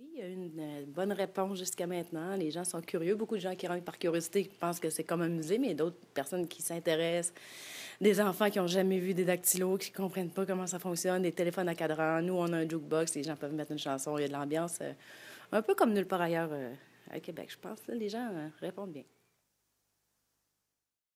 Oui, il y a une euh, bonne réponse jusqu'à maintenant. Les gens sont curieux. Beaucoup de gens qui rentrent par curiosité pensent que c'est comme un musée, mais d'autres personnes qui s'intéressent, des enfants qui n'ont jamais vu des dactylos, qui ne comprennent pas comment ça fonctionne, des téléphones à cadran. Nous, on a un jukebox, les gens peuvent mettre une chanson, il y a de l'ambiance. Euh, un peu comme nulle part ailleurs euh, à Québec, je pense. les gens répondent bien.